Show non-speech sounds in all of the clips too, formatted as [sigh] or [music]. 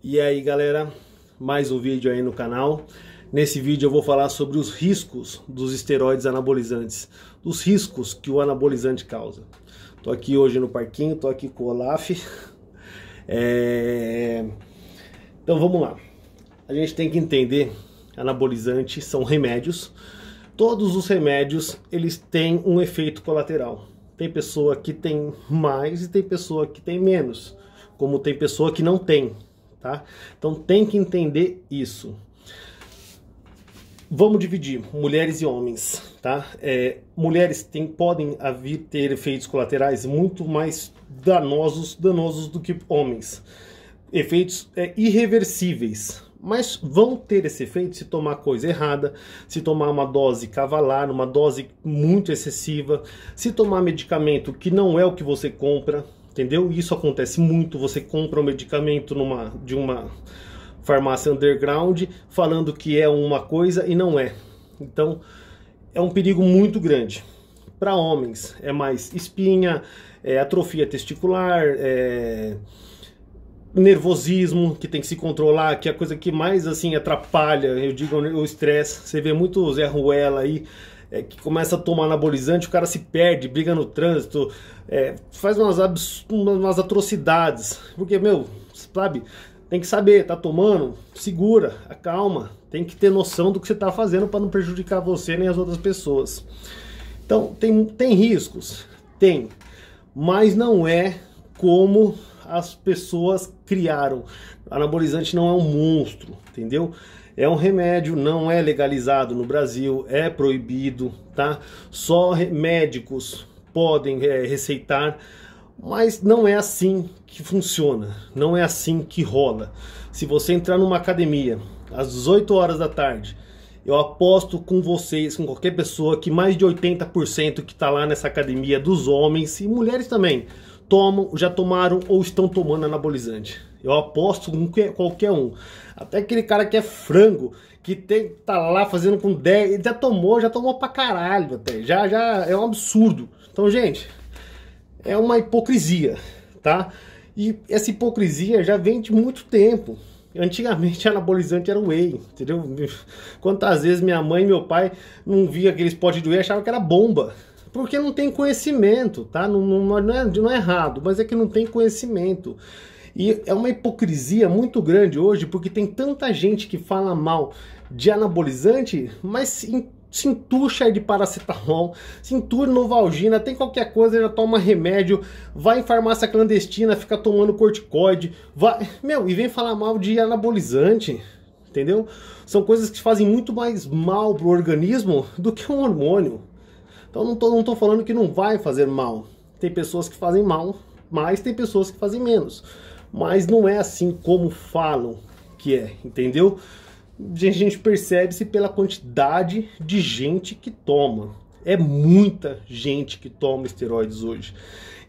E aí galera, mais um vídeo aí no canal. Nesse vídeo eu vou falar sobre os riscos dos esteroides anabolizantes, dos riscos que o anabolizante causa. Tô aqui hoje no parquinho, tô aqui com o Olaf. É... Então vamos lá. A gente tem que entender, anabolizantes são remédios. Todos os remédios, eles têm um efeito colateral. Tem pessoa que tem mais e tem pessoa que tem menos, como tem pessoa que não tem tá? Então tem que entender isso. Vamos dividir mulheres e homens, tá? É, mulheres tem, podem haver, ter efeitos colaterais muito mais danosos, danosos do que homens. Efeitos é, irreversíveis, mas vão ter esse efeito se tomar coisa errada, se tomar uma dose cavalar, uma dose muito excessiva, se tomar medicamento que não é o que você compra, entendeu? Isso acontece muito. Você compra um medicamento numa, de uma farmácia underground falando que é uma coisa e não é. Então é um perigo muito grande. Para homens é mais espinha, é atrofia testicular, é nervosismo que tem que se controlar, que é a coisa que mais assim atrapalha, eu digo, o estresse. Você vê muito Zé Ruela aí é, que começa a tomar anabolizante, o cara se perde, briga no trânsito, é, faz umas, abs... umas atrocidades. Porque, meu, sabe, tem que saber, tá tomando, segura, acalma, tem que ter noção do que você tá fazendo para não prejudicar você nem as outras pessoas. Então, tem, tem riscos? Tem. Mas não é como as pessoas criaram. Anabolizante não é um monstro, entendeu? É um remédio, não é legalizado no Brasil, é proibido, tá? Só médicos podem é, receitar, mas não é assim que funciona, não é assim que rola. Se você entrar numa academia às 18 horas da tarde, eu aposto com vocês, com qualquer pessoa, que mais de 80% que está lá nessa academia dos homens e mulheres também tomam, já tomaram ou estão tomando anabolizante. Eu aposto com qualquer um. Até aquele cara que é frango, que tem, tá lá fazendo com 10, ele já tomou, já tomou pra caralho até. Já, já é um absurdo. Então, gente, é uma hipocrisia, tá? E essa hipocrisia já vem de muito tempo. Antigamente [laughs] anabolizante era whey, entendeu? Quantas vezes minha mãe e meu pai não via aqueles potes de whey, achavam que era bomba. Porque não tem conhecimento, tá? Não, não, é, não, é, não é errado, mas é que não tem conhecimento. E é uma hipocrisia muito grande hoje, porque tem tanta gente que fala mal de anabolizante, mas se entuxa de paracetamol, se entura novalgina, tem qualquer coisa, já toma remédio, vai em farmácia clandestina, fica tomando corticoide, vai, meu, e vem falar mal de anabolizante, entendeu? São coisas que fazem muito mais mal pro organismo do que um hormônio. Então não estou não falando que não vai fazer mal. Tem pessoas que fazem mal, mas tem pessoas que fazem menos. Mas não é assim como falam que é, entendeu? A gente percebe-se pela quantidade de gente que toma. É muita gente que toma esteroides hoje.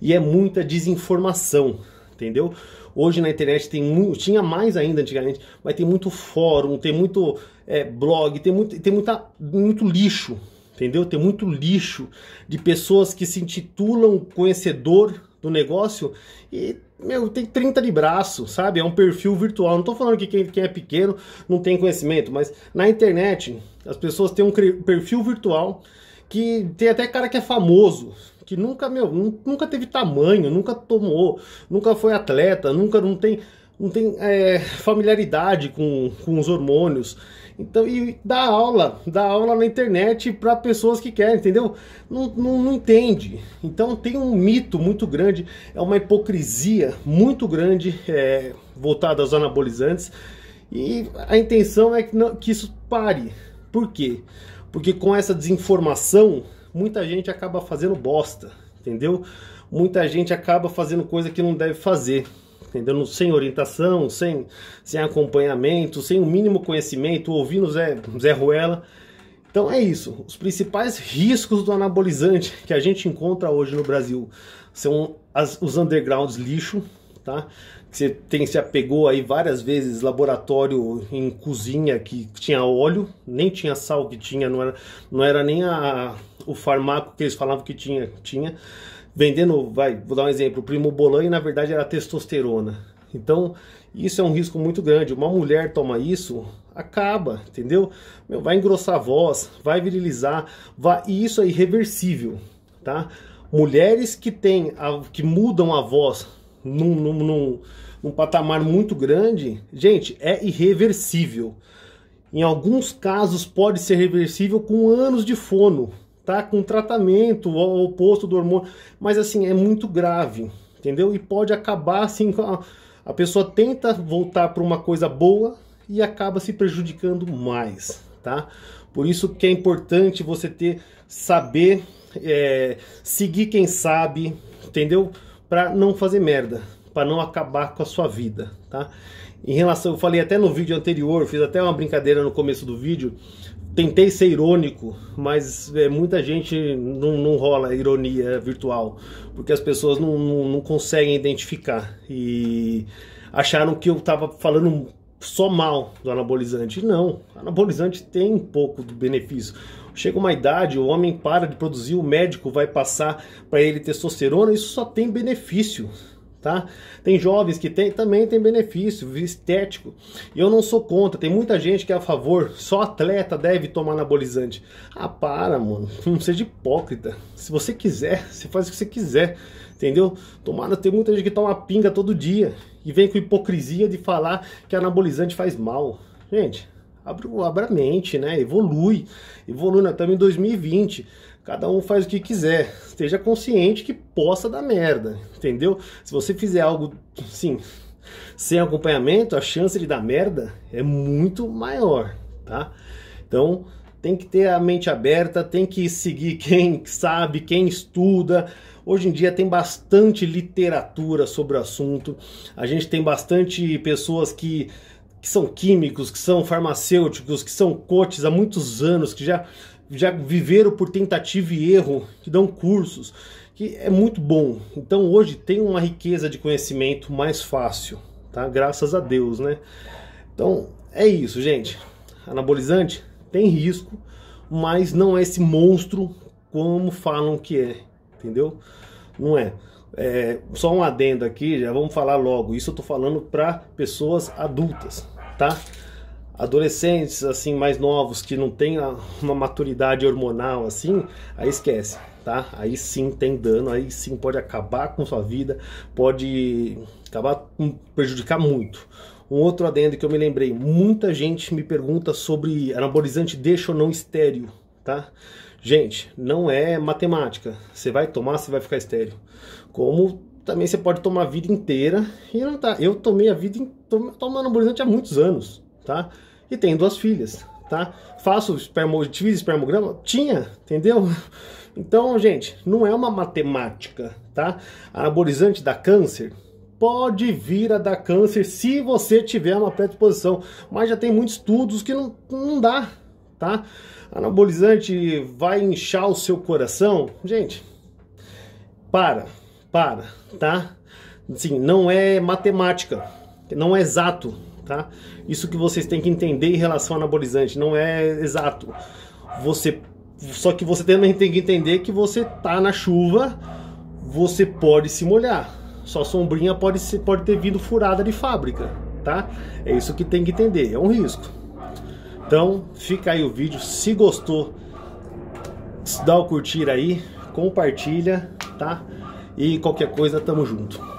E é muita desinformação, entendeu? Hoje na internet tem muito, tinha mais ainda antigamente, mas tem muito fórum, tem muito é, blog, tem, muito, tem muita, muito lixo entendeu? Tem muito lixo de pessoas que se intitulam conhecedor do negócio e meu, tem 30 de braço, sabe? É um perfil virtual. Não estou falando que quem, quem, é pequeno não tem conhecimento, mas na internet as pessoas têm um perfil virtual que tem até cara que é famoso, que nunca, meu, nunca teve tamanho, nunca tomou, nunca foi atleta, nunca não tem não tem é, familiaridade com, com os hormônios. Então, e dá aula, dá aula na internet para pessoas que querem, entendeu? Não, não, não, entende. Então tem um mito muito grande, é uma hipocrisia muito grande é, voltada aos anabolizantes. E a intenção é que, não, que isso pare. Por quê? Porque com essa desinformação, muita gente acaba fazendo bosta, entendeu? Muita gente acaba fazendo coisa que não deve fazer entendeu? Sem orientação, sem, sem acompanhamento, sem o mínimo conhecimento, ouvindo Zé, Zé Ruela. Então é isso. Os principais riscos do anabolizante que a gente encontra hoje no Brasil são as, os undergrounds lixo, tá? Que você tem, se apegou aí várias vezes laboratório em cozinha que tinha óleo, nem tinha sal que tinha, não era, não era nem a, o farmaco que eles falavam que tinha, tinha vendendo, vai, vou dar um exemplo, o primo Bolan e na verdade era testosterona. Então, isso é um risco muito grande. Uma mulher toma isso, acaba, entendeu? Meu, vai engrossar a voz, vai virilizar, vai, e isso é irreversível, tá? Mulheres que têm, a, que mudam a voz num, num, num, num patamar muito grande, gente, é irreversível. Em alguns casos pode ser reversível com anos de fono, tá com tratamento oposto do hormônio, mas assim, é muito grave, entendeu? E pode acabar assim, a pessoa tenta voltar para uma coisa boa e acaba se prejudicando mais, tá? Por isso que é importante você ter saber é, seguir quem sabe, entendeu? Para não fazer merda, para não acabar com a sua vida, tá? Em relação, eu falei até no vídeo anterior, fiz até uma brincadeira no começo do vídeo tentei ser irônico, mas é, muita gente não, não rola ironia virtual, porque as pessoas não, não, não conseguem identificar e acharam que eu estava falando só mal do anabolizante. Não, anabolizante tem um pouco do benefício. Chega uma idade, o homem para de produzir, o médico vai passar para ele testosterona, isso só tem benefício tá? Tem jovens que tem, também tem benefício estético. E eu não sou contra. Tem muita gente que é a favor. Só atleta deve tomar anabolizante. Ah, para, mano. [laughs] Não seja hipócrita. Se você quiser, você faz o que você quiser. Entendeu? Tomada, tem muita gente que toma pinga todo dia e vem com hipocrisia de falar que anabolizante faz mal. Gente, abra, abra a mente, né? Evolui. Evolui, nós estamos em 2020 cada um faz o que quiser. Esteja consciente que possa dar merda, entendeu? Se você fizer algo, sim, sem acompanhamento, a chance de dar merda é muito maior, tá? Então, tem que ter a mente aberta, tem que seguir quem sabe, quem estuda. Hoje em dia tem bastante literatura sobre o assunto. A gente tem bastante pessoas que que são químicos, que são farmacêuticos, que são coaches há muitos anos, que já já viveram por tentativa e erro, que dão cursos, que é muito bom. Então hoje tem uma riqueza de conhecimento mais fácil, tá? Graças a Deus, né? Então é isso, gente. Anabolizante tem risco, mas não é esse monstro como falam que é, entendeu? Não é. é só um adendo aqui, já vamos falar logo. Isso eu tô falando para pessoas adultas, tá? adolescentes assim mais novos que não tem uma maturidade hormonal assim, aí esquece, tá? Aí sim tem dano, aí sim pode acabar com sua vida, pode acabar hum, prejudicar muito. Um outro adendo que eu me lembrei, muita gente me pergunta sobre anabolizante deixa ou não estéreo, tá? Gente, não é matemática. Você vai tomar, você vai ficar estéreo. Como também você pode tomar a vida inteira e não tá. Eu tomei a vida, in... tomando anabolizante há muitos anos, tá? e tem duas filhas, tá? Faço espermo, fiz espermograma, tinha, entendeu? Então, gente, não é uma matemática, tá? Anabolizante dá câncer? Pode vir a dar câncer se você tiver uma predisposição, mas já tem muitos estudos que não, não dá, tá? Anabolizante vai inchar o seu coração? Gente, para, para, tá? Assim, não é matemática, não é exato, tá? Isso que vocês têm que entender em relação ao anabolizante, não é exato. Você só que você também tem que entender que você tá na chuva, você pode se molhar. Sua sombrinha pode ser, pode ter vindo furada de fábrica, tá? É isso que tem que entender, é um risco. Então, fica aí o vídeo. Se gostou, dá o curtir aí, compartilha, tá? E qualquer coisa, tamo junto.